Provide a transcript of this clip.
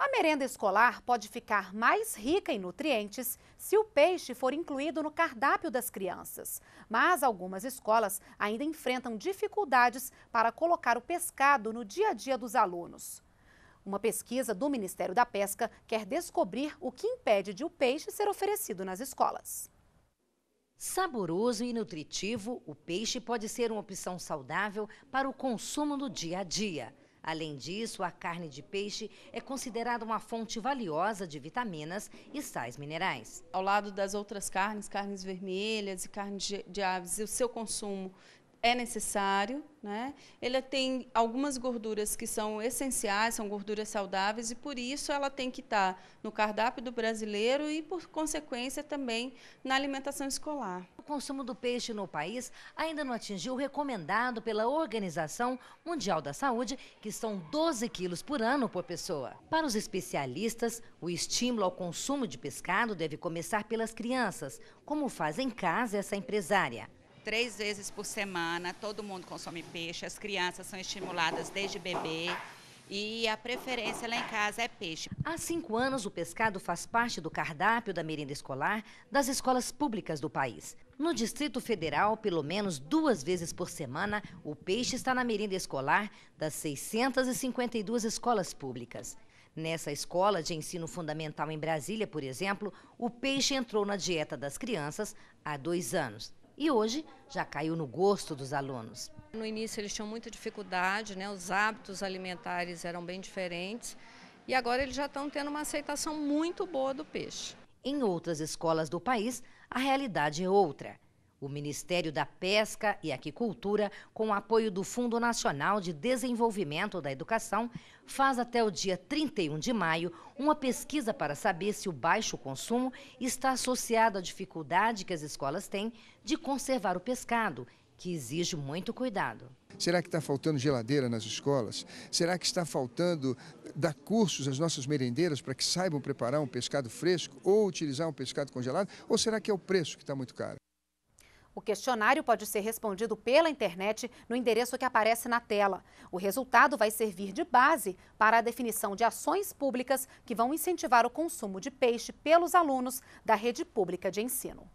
A merenda escolar pode ficar mais rica em nutrientes se o peixe for incluído no cardápio das crianças. Mas algumas escolas ainda enfrentam dificuldades para colocar o pescado no dia a dia dos alunos. Uma pesquisa do Ministério da Pesca quer descobrir o que impede de o peixe ser oferecido nas escolas. Saboroso e nutritivo, o peixe pode ser uma opção saudável para o consumo no dia a dia. Além disso, a carne de peixe é considerada uma fonte valiosa de vitaminas e sais minerais. Ao lado das outras carnes, carnes vermelhas e carnes de aves, o seu consumo é necessário, né? Ela tem algumas gorduras que são essenciais, são gorduras saudáveis e por isso ela tem que estar tá no cardápio do brasileiro e por consequência também na alimentação escolar. O consumo do peixe no país ainda não atingiu o recomendado pela Organização Mundial da Saúde, que são 12 quilos por ano por pessoa. Para os especialistas, o estímulo ao consumo de pescado deve começar pelas crianças, como faz em casa essa empresária três vezes por semana. Todo mundo consome peixe, as crianças são estimuladas desde bebê. E a preferência lá em casa é peixe. Há cinco anos, o pescado faz parte do cardápio da merenda escolar das escolas públicas do país. No Distrito Federal, pelo menos duas vezes por semana, o peixe está na merenda escolar das 652 escolas públicas. Nessa escola de ensino fundamental em Brasília, por exemplo, o peixe entrou na dieta das crianças há dois anos e hoje já caiu no gosto dos alunos. No início eles tinham muita dificuldade, né? os hábitos alimentares eram bem diferentes e agora eles já estão tendo uma aceitação muito boa do peixe. Em outras escolas do país, a realidade é outra. O Ministério da Pesca e Aquicultura, com apoio do Fundo Nacional de Desenvolvimento da Educação, faz até o dia 31 de maio uma pesquisa para saber se o baixo consumo está associado à dificuldade que as escolas têm de conservar o pescado, que exige muito cuidado. Será que está faltando geladeira nas escolas? Será que está faltando dar cursos às nossas merendeiras para que saibam preparar um pescado fresco ou utilizar um pescado congelado? Ou será que é o preço que está muito caro? O questionário pode ser respondido pela internet no endereço que aparece na tela. O resultado vai servir de base para a definição de ações públicas que vão incentivar o consumo de peixe pelos alunos da rede pública de ensino.